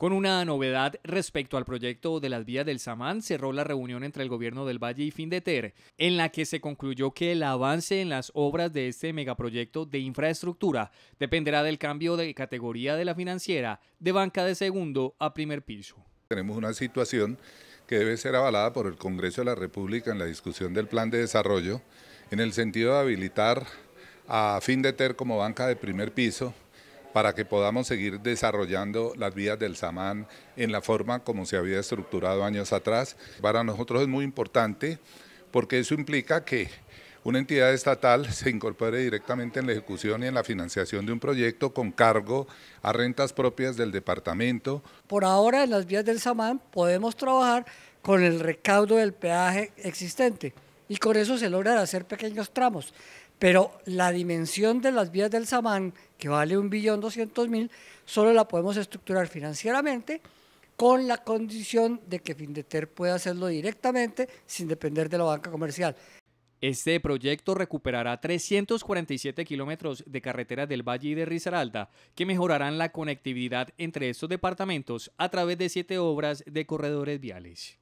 Con una novedad respecto al proyecto de las vías del Samán, cerró la reunión entre el gobierno del Valle y Findeter, en la que se concluyó que el avance en las obras de este megaproyecto de infraestructura dependerá del cambio de categoría de la financiera de banca de segundo a primer piso. Tenemos una situación que debe ser avalada por el Congreso de la República en la discusión del plan de desarrollo, en el sentido de habilitar a Findeter como banca de primer piso para que podamos seguir desarrollando las vías del Samán en la forma como se había estructurado años atrás. Para nosotros es muy importante porque eso implica que una entidad estatal se incorpore directamente en la ejecución y en la financiación de un proyecto con cargo a rentas propias del departamento. Por ahora en las vías del Samán podemos trabajar con el recaudo del peaje existente y con eso se logra hacer pequeños tramos. Pero la dimensión de las vías del Samán, que vale 1.200.000, solo la podemos estructurar financieramente con la condición de que Findeter pueda hacerlo directamente sin depender de la banca comercial. Este proyecto recuperará 347 kilómetros de carreteras del Valle y de Risaralda, que mejorarán la conectividad entre estos departamentos a través de siete obras de corredores viales.